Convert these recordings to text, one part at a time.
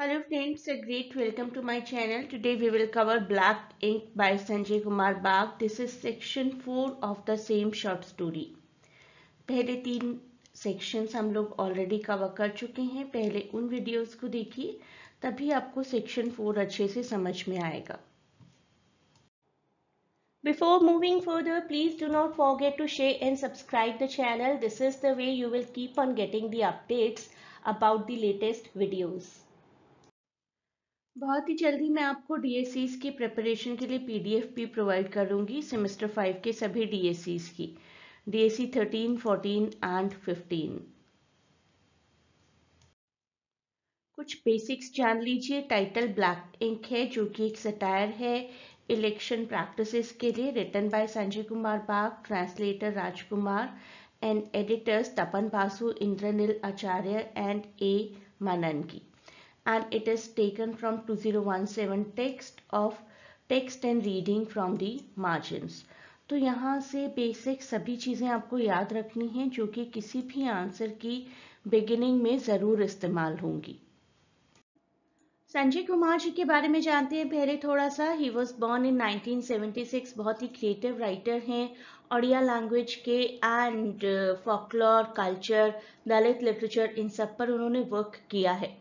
Hello friends, a great welcome to my channel. Today we will cover Black Ink by Sanjay Kumar Bagh. This is section 4 of the same short story. पहले तीन sections हम लोग already cover कर चुके हैं पहले उन videos को देखिए तभी आपको सेक्शन 4 अच्छे से समझ में आएगा Before moving further, please do not forget to share and subscribe the channel. This is the way you will keep on getting the updates about the latest videos. बहुत ही जल्दी मैं आपको डी की प्रिपरेशन के लिए पीडीएफ भी provide करूंगी semester five के सभी डी की D S C thirteen fourteen and fifteen कुछ बेसिक्स जान लीजिए टाइटल ब्लैक इंक है जो कि एक सटायर है इलेक्शन प्रैक्टिसेस के लिए written by Sanjay Kumar Bag translator Rajkumar and editors Tapan Basu Indranil Acharya and A Manan की and it is taken from 2017 text of text and reading from the margins. तो यहाँ से बेसिक सभी चीज़ें आपको याद रखनी हैं जो कि किसी भी आंसर की बिगिनिंग में ज़रूर इस्तेमाल होंगी संजय कुमार जी के बारे में जानते हैं पहले थोड़ा सा ही वॉज बॉर्न इन 1976 बहुत ही क्रिएटिव राइटर हैं ओडिया लैंग्वेज के and folklore culture Dalit literature इन सब पर उन्होंने वर्क किया है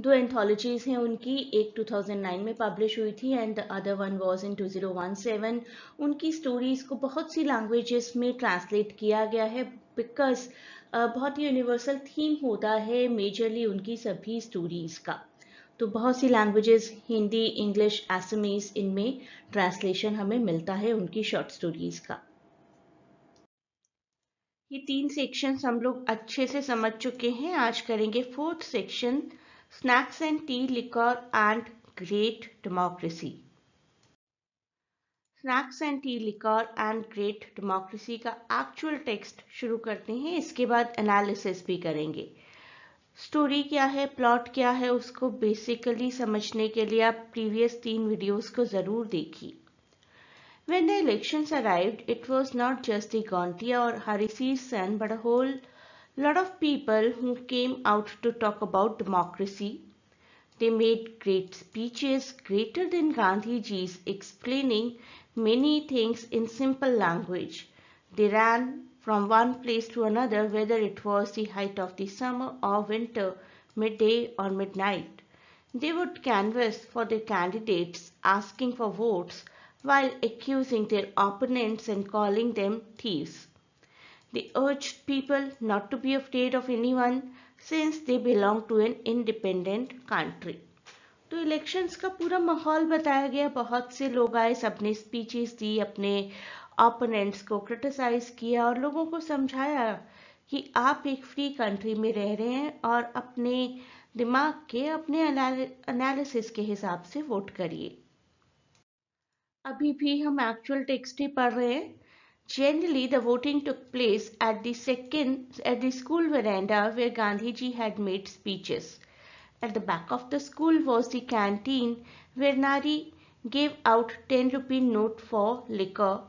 दो एंथोलॉजीज़ हैं उनकी एक 2009 में पब्लिश हुई थी and other one was in 2017 उनकी स्टोरीज़ को बहुत सी लैंग्वेजेस में ट्रांसलेट किया गया है बिकॉज बहुत ही यूनिवर्सल थीम होता है मेजरली उनकी सभी स्टोरीज़ का तो बहुत सी लैंग्वेजेस हिंदी इंग्लिश एसमीज इनमें ट्रांसलेशन हमें मिलता है उनकी शॉर्ट स्टोरीज़ का ये तीन सेक्शन हम लोग अच्छे से समझ चुके हैं आज करेंगे fourth section Snacks and Tea, Liquor and Great Democracy snacks and tea liquor and great democracy का एक्चुअल टेक्स्ट शुरू करते हैं इसके बाद एनालिसिस भी करेंगे स्टोरी क्या है प्लॉट क्या है उसको बेसिकली समझने के लिए आप प्रीवियस तीन वीडियोस को ज़रूर देखिए When the elections arrived, it was not just the Gontia or Harisi's son, but a whole lot of people who came out to talk about democracy. They made great speeches greater than Gandhiji's explaining many things in simple language. They ran from one place to another whether it was the height of the summer or winter, midday or midnight. They would canvass for their candidates asking for votes while accusing their opponents and calling them thieves. They urged people not to be afraid of anyone since they belong to an independent country. तो elections का पूरा माहौल बताया गया बहुत से लोग आए सबने स्पीचेस दी अपने ओपोनेंट्स को क्रिटिसाइज किया और लोगों को समझाया कि आप एक फ्री कंट्री में रह रहे हैं और अपने दिमाग के अपने एनालिसिस के हिसाब से वोट करिए अभी भी हम एक्चुअल टेक्स्ट ही पढ़ रहे हैं Generally, the voting took place at the second at the school veranda where Gandhiji had made speeches. At the back of the school was the canteen where Nari gave out 10 rupee note for liquor.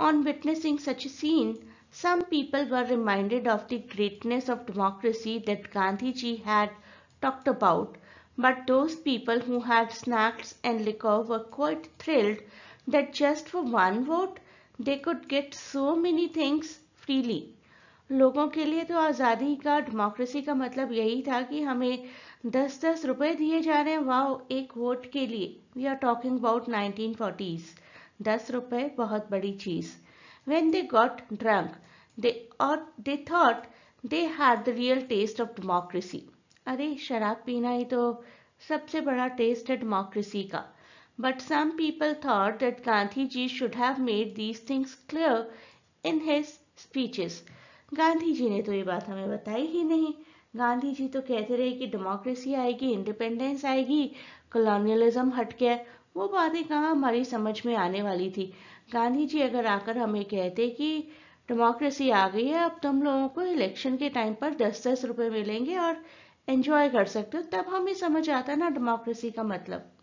On witnessing such a scene, some people were reminded of the greatness of democracy that Gandhiji had talked about, but those people who had snacks and liquor were quite thrilled that just for one vote they could get so many things freely लोगों के लिए तो आज़ादी का democracy का मतलब यही था कि हमें दस दस रुपए दिए जा रहे हैं वाओ एक वोट के लिए we are talking about nineteen forties दस रुपए बहुत बड़ी चीज़ when they got drunk they और they thought they had the real taste of democracy अरे शराब पीना ही तो सबसे बड़ा टेस्ट है डेमोक्रेसी का But some people thought that gandhi ji should have made these things clear in his speeches. Gandhi जी ने तो ये बात हमें बताई ही नहीं गांधी जी तो कहते रहे कि डेमोक्रेसी आएगी इंडिपेंडेंस आएगी कॉलोनियलिज्म हट गया वो बातें कहाँ हमारी समझ में आने वाली थी गांधी जी अगर आकर हमें कहते कि डेमोक्रेसी आ गई है अब तुम लोगों को इलेक्शन के टाइम पर दस दस रुपए मिलेंगे और एंजॉय कर सकते हो तब हमें समझ आता ना डेमोक्रेसी का मतलब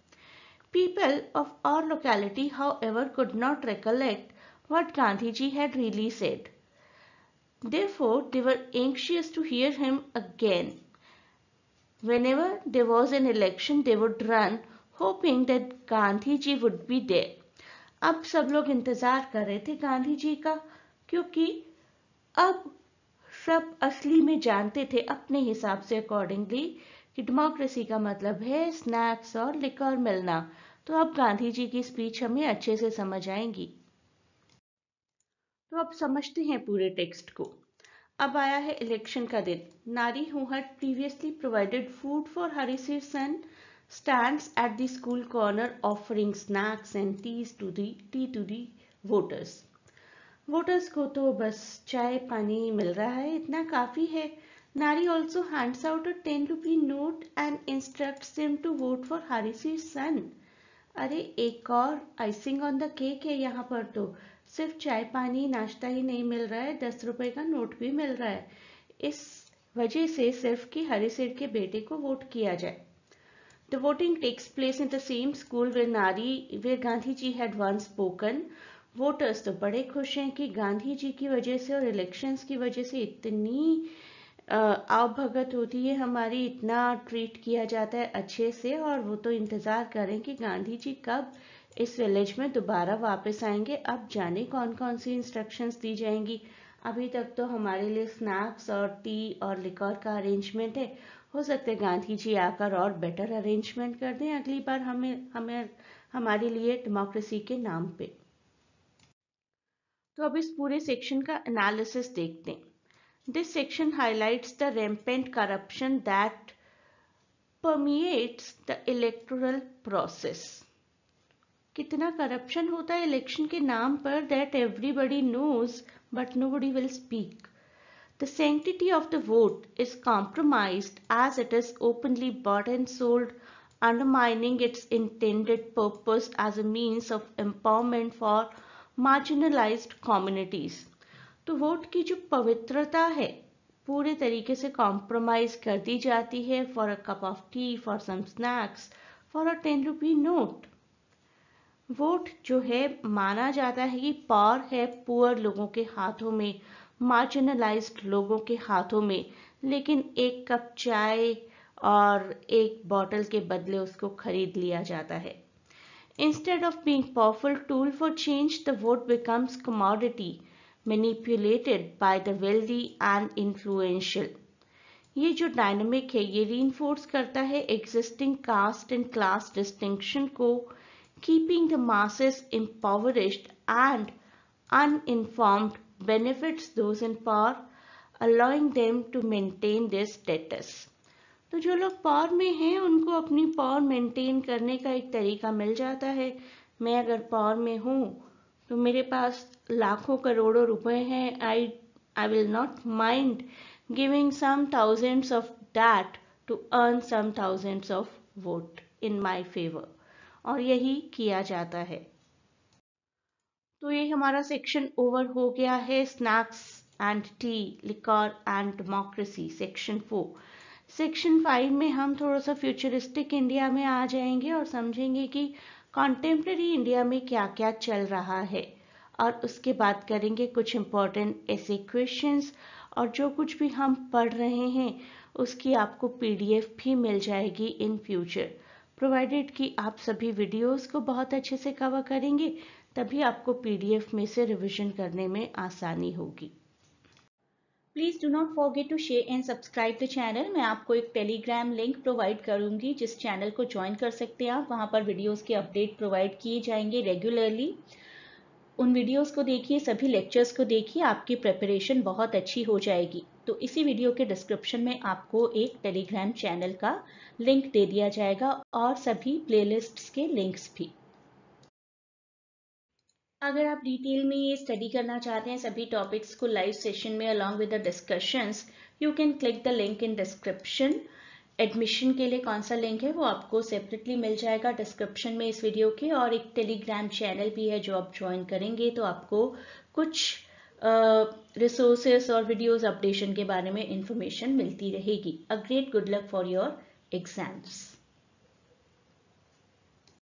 People of our locality, however, could not recollect what Gandhiji had really said. Therefore, they were anxious to hear him again. Whenever there was an election, they would run, hoping that Gandhiji would be there. अब सब लोग इंतज़ार कर रहे थे गांधी जी का क्योंकि अब सब असली में जानते थे अपने हिसाब से अकॉर्डिंगली कि डेमोक्रेसी का मतलब है स्नैक्स और लिकर मिलना तो अब गांधी जी की स्पीच हमें अच्छे से समझ आएंगी तो अब समझते हैं पूरे टेक्स्ट को अब आया है इलेक्शन का दिन Nari who had previously provided food for Harisir son stands at the school corner offering snacks and teas to the tea to the voters voters को तो बस चाय पानी मिल रहा है इतना काफी है Nari also hands out a ten rupee note and instruct him to vote for Harisheer son अरे एक और आइसिंग ऑन द केक है यहाँ पर तो सिर्फ चाय पानी नाश्ता ही नहीं मिल रहा है दस रुपए का नोट भी मिल रहा है इस वजह से सिर्फ कि हरी सिर के बेटे को वोट किया जाए the voting takes place in the same school where Nari where Gandhi ji had one spoken voters तो बड़े खुश हैं कि गांधी जी की वजह से और इलेक्शंस की वजह से इतनी आव भगत होती है हमारी इतना ट्रीट किया जाता है अच्छे से और वो तो इंतज़ार करें कि गांधी जी कब इस विलेज में दोबारा वापस आएंगे अब जाने कौन कौन सी इंस्ट्रक्शंस दी जाएंगी अभी तक तो हमारे लिए स्नैक्स और टी और लिकॉर का अरेंजमेंट है हो सकता है गांधी जी आकर और बेटर अरेंजमेंट कर दें अगली बार हमें हमें हमारे लिए डेमोक्रेसी के नाम पे तो अब इस पूरे सेक्शन का एनालिसिस देखते हैं This section highlights the rampant corruption that permeates the electoral process. कितना corruption होता election के नाम पर that everybody knows but nobody will speak. The sanctity of the vote is compromised as it is openly bought and sold, undermining its intended purpose as a means of empowerment for marginalized communities. तो vote की जो पवित्रता है पूरे तरीके से compromise कर दी जाती है for a cup of tea for some snacks for a ten rupee note vote जो है माना जाता है कि पावर है पुअर लोगों के हाथों में मार्जिनलाइज्ड लोगों के हाथों में लेकिन एक कप चाय और एक बॉटल के बदले उसको खरीद लिया जाता है instead of being powerful tool for change the vote becomes commodity manipulated by the wealthy and influential ये जो डायनेमिक है ये री करता है existing caste and class distinction को keeping the masses impoverished and uninformed benefits those in power allowing them to maintain their status तो जो लोग पावर में हैं उनको अपनी पावर मेंटेन करने का एक तरीका मिल जाता है मैं अगर पावर में हूँ तो मेरे पास लाखों करोड़ों रुपए हैं I I will not mind giving some thousands of that to earn some thousands of vote in my favour और यही किया जाता है तो ये हमारा सेक्शन ओवर हो गया है snacks and tea liquor and democracy section four section five में हम थोड़ा सा फ्यूचरिस्टिक इंडिया में आ जाएंगे और समझेंगे कि कॉन्टेम्प्रेरी इंडिया में क्या क्या चल रहा है और उसके बाद करेंगे कुछ इम्पोर्टेंट ऐसे क्वेश्चन और जो कुछ भी हम पढ़ रहे हैं उसकी आपको पीडीएफ भी मिल जाएगी इन फ्यूचर प्रोवाइडेड कि आप सभी वीडियोस को बहुत अच्छे से कवर करेंगे तभी आपको पीडीएफ में से रिवीजन करने में आसानी होगी please do not forget to share and subscribe the channel मैं आपको एक टेलीग्राम लिंक प्रोवाइड करूंगी जिस चैनल को ज्वाइन कर सकते हैं आप वहाँ पर वीडियोस के अपडेट प्रोवाइड किए जाएंगे रेगुलरली उन वीडियोस को देखिए सभी लेक्चर्स को देखिए आपकी प्रिपरेशन बहुत अच्छी हो जाएगी तो इसी वीडियो के डिस्क्रिप्शन में आपको एक टेलीग्राम चैनल का लिंक दे दिया जाएगा और सभी प्लेलिस्ट्स के लिंक्स भी अगर आप डिटेल में ये स्टडी करना चाहते हैं सभी टॉपिक्स को लाइव सेशन में along with the discussions you can click the link in description admission के लिए कौन सा लिंक है वो आपको सेपरेटली मिल जाएगा डिस्क्रिप्शन में इस वीडियो के और एक टेलीग्राम चैनल भी है जो आप ज्वाइन करेंगे तो आपको कुछ रिसोर्सेस uh, और वीडियोस अपडेशन के बारे में इंफॉर्मेशन मिलती रहेगी a great good luck for your exams